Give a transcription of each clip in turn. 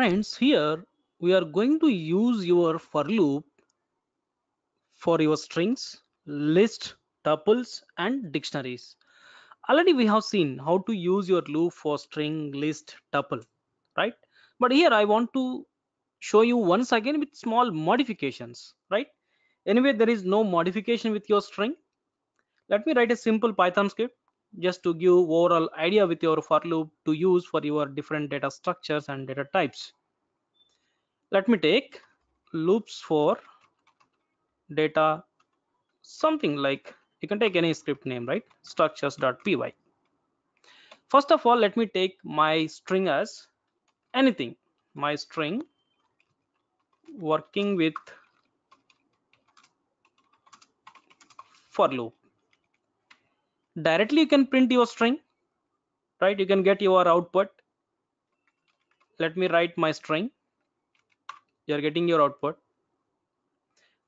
Friends, here we are going to use your for loop for your strings, list, tuples, and dictionaries. Already we have seen how to use your loop for string, list, tuple, right? But here I want to show you once again with small modifications, right? Anyway, there is no modification with your string. Let me write a simple Python script just to give overall idea with your for loop to use for your different data structures and data types let me take loops for data something like you can take any script name right structures.py first of all let me take my string as anything my string working with for loop directly you can print your string right you can get your output let me write my string you're getting your output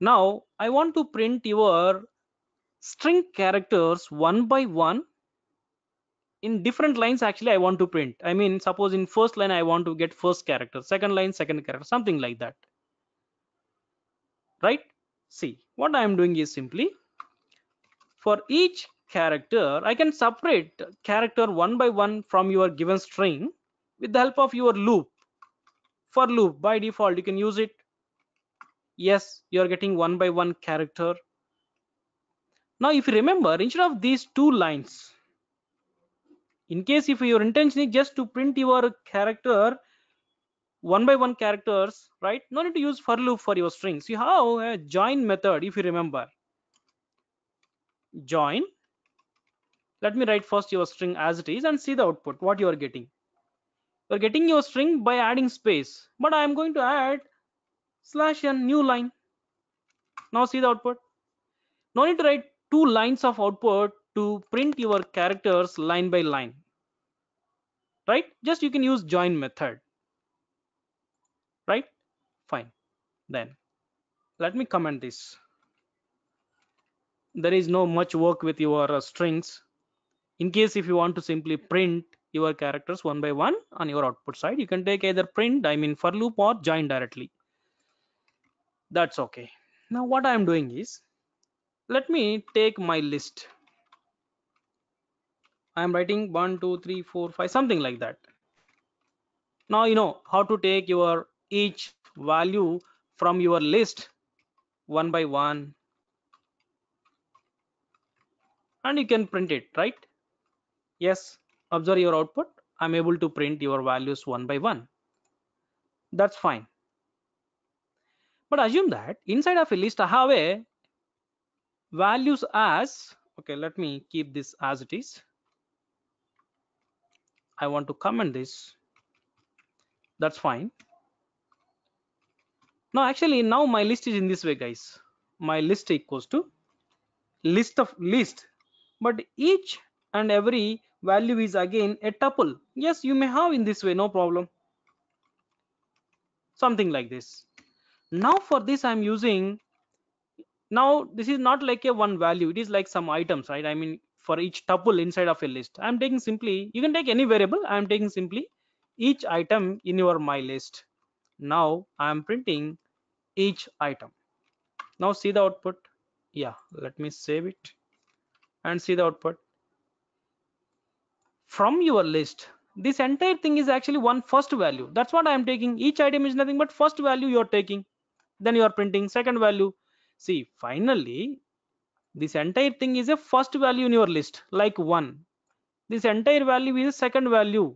now i want to print your string characters one by one in different lines actually i want to print i mean suppose in first line i want to get first character second line second character something like that right see what i am doing is simply for each character, I can separate character one by one from your given string with the help of your loop. For loop, by default, you can use it. Yes, you're getting one by one character. Now, if you remember, instead of these two lines, in case if your intention is just to print your character one by one characters, right? No need to use for loop for your strings. You have a join method, if you remember. Join let me write first your string as it is and see the output what you are getting you're getting your string by adding space but i am going to add slash and new line now see the output no need to write two lines of output to print your characters line by line right just you can use join method right fine then let me comment this there is no much work with your uh, strings in case if you want to simply print your characters one by one on your output side you can take either print i mean for loop or join directly that's okay now what i am doing is let me take my list i am writing one two three four five something like that now you know how to take your each value from your list one by one and you can print it right yes observe your output i'm able to print your values one by one that's fine but assume that inside of a list i have a values as okay let me keep this as it is i want to comment this that's fine now actually now my list is in this way guys my list equals to list of list but each and every value is again a tuple yes you may have in this way no problem something like this now for this i'm using now this is not like a one value it is like some items right i mean for each tuple inside of a list i'm taking simply you can take any variable i'm taking simply each item in your my list now i am printing each item now see the output yeah let me save it and see the output from your list this entire thing is actually one first value that's what i am taking each item is nothing but first value you're taking then you are printing second value see finally this entire thing is a first value in your list like one this entire value is a second value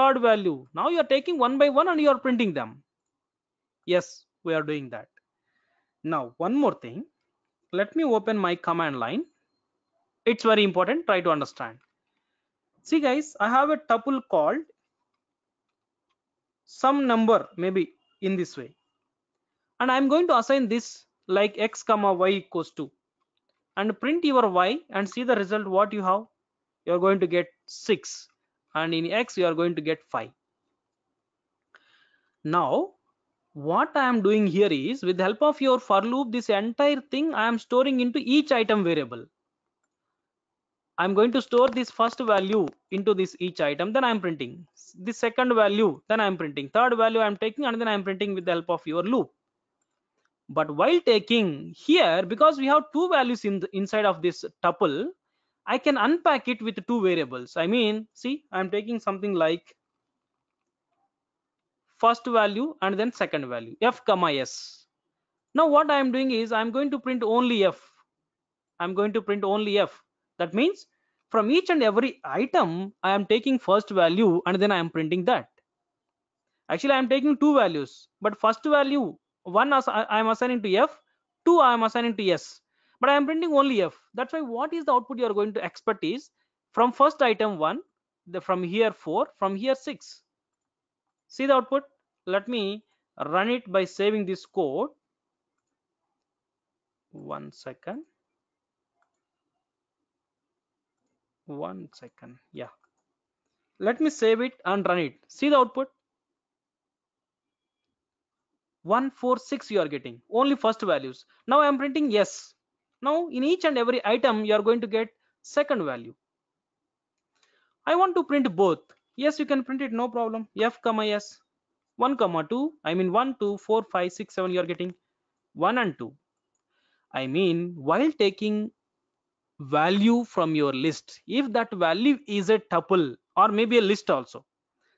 third value now you are taking one by one and you are printing them yes we are doing that now one more thing let me open my command line it's very important try to understand see guys i have a tuple called some number maybe in this way and i'm going to assign this like x comma y equals to and print your y and see the result what you have you're going to get 6 and in x you are going to get 5 now what i am doing here is with the help of your for loop this entire thing i am storing into each item variable I'm going to store this first value into this each item, then I'm printing the second value, then I'm printing third value I'm taking and then I'm printing with the help of your loop. But while taking here, because we have two values in the, inside of this tuple, I can unpack it with two variables. I mean, see, I'm taking something like first value and then second value f comma s. Now what I'm doing is I'm going to print only f. I'm going to print only f that means from each and every item i am taking first value and then i am printing that actually i am taking two values but first value one i am assigning to f two i am assigning to s but i am printing only f that's why what is the output you are going to expect is from first item one the from here four from here six see the output let me run it by saving this code one second one second yeah let me save it and run it see the output 146 you are getting only first values now i am printing yes now in each and every item you are going to get second value i want to print both yes you can print it no problem f comma s 1 comma 2 i mean 1 2 4 5 6 7 you are getting 1 and 2 i mean while taking value from your list if that value is a tuple or maybe a list also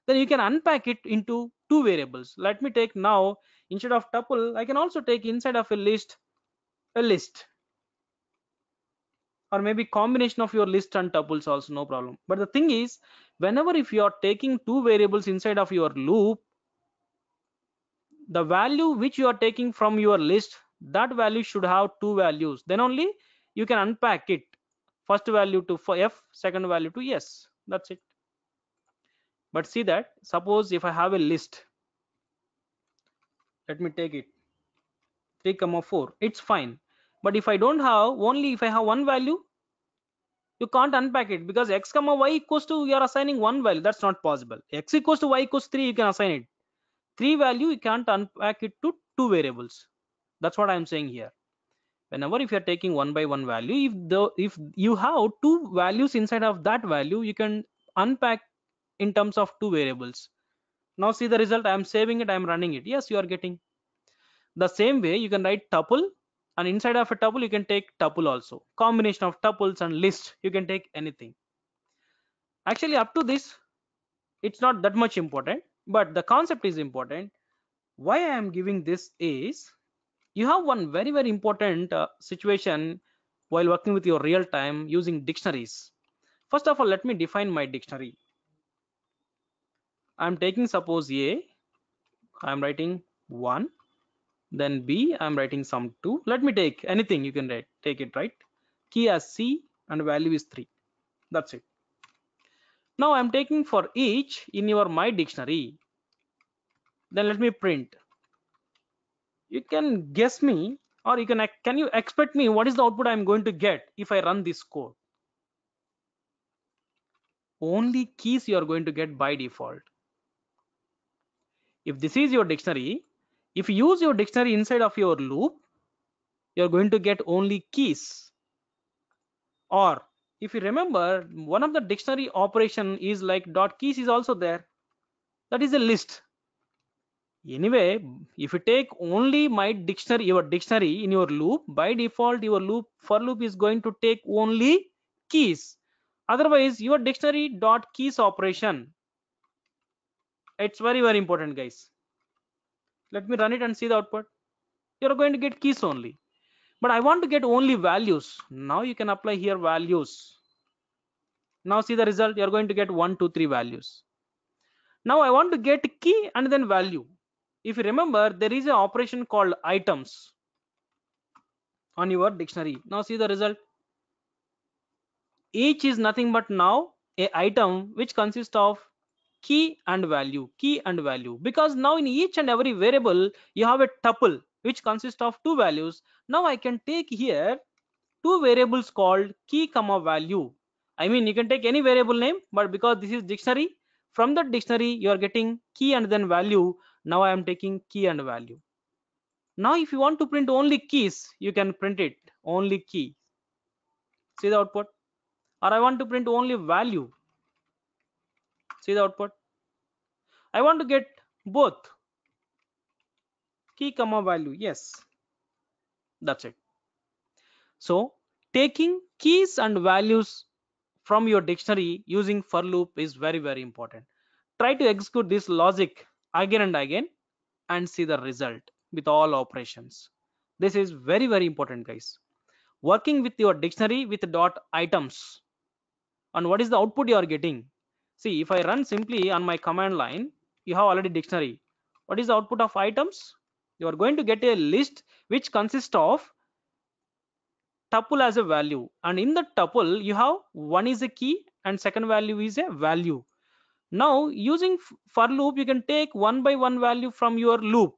then you can unpack it into two variables let me take now instead of tuple i can also take inside of a list a list or maybe combination of your list and tuples also no problem but the thing is whenever if you are taking two variables inside of your loop the value which you are taking from your list that value should have two values then only you can unpack it first value to f second value to yes that's it but see that suppose if i have a list let me take it 3 comma 4 it's fine but if i don't have only if i have one value you can't unpack it because x comma y equals to you are assigning one value that's not possible x equals to y equals 3 you can assign it 3 value you can't unpack it to two variables that's what i'm saying here whenever if you're taking one by one value if the if you have two values inside of that value you can unpack in terms of two variables now see the result i am saving it i am running it yes you are getting the same way you can write tuple and inside of a tuple you can take tuple also combination of tuples and list you can take anything actually up to this it's not that much important but the concept is important why i am giving this is you have one very very important uh, situation while working with your real time using dictionaries first of all let me define my dictionary i'm taking suppose a i'm writing 1 then b i'm writing some 2 let me take anything you can write take it right key as c and value is 3 that's it now i'm taking for each in your my dictionary then let me print you can guess me or you can can you expect me what is the output i'm going to get if i run this code only keys you are going to get by default if this is your dictionary if you use your dictionary inside of your loop you're going to get only keys or if you remember one of the dictionary operation is like dot keys is also there that is a list anyway if you take only my dictionary your dictionary in your loop by default your loop for loop is going to take only keys otherwise your dictionary dot keys operation it's very very important guys let me run it and see the output you're going to get keys only but i want to get only values now you can apply here values now see the result you're going to get one two three values now i want to get key and then value if you remember there is an operation called items on your dictionary now see the result each is nothing but now a item which consists of key and value key and value because now in each and every variable you have a tuple which consists of two values now i can take here two variables called key comma value i mean you can take any variable name but because this is dictionary from the dictionary you are getting key and then value now i am taking key and value now if you want to print only keys you can print it only key see the output or i want to print only value see the output i want to get both key comma value yes that's it so taking keys and values from your dictionary using for loop is very very important try to execute this logic again and again and see the result with all operations. This is very, very important guys. Working with your dictionary with dot items and what is the output you are getting. See, if I run simply on my command line, you have already dictionary. What is the output of items? You are going to get a list which consists of tuple as a value and in the tuple you have one is a key and second value is a value now using for loop you can take one by one value from your loop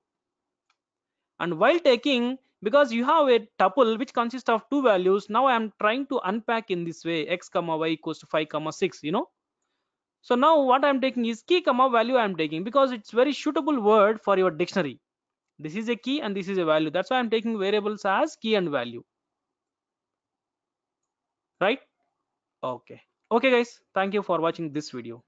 and while taking because you have a tuple which consists of two values now i am trying to unpack in this way x comma y equals to 5 comma 6 you know so now what i'm taking is key comma value i'm taking because it's very suitable word for your dictionary this is a key and this is a value that's why i'm taking variables as key and value right okay okay guys thank you for watching this video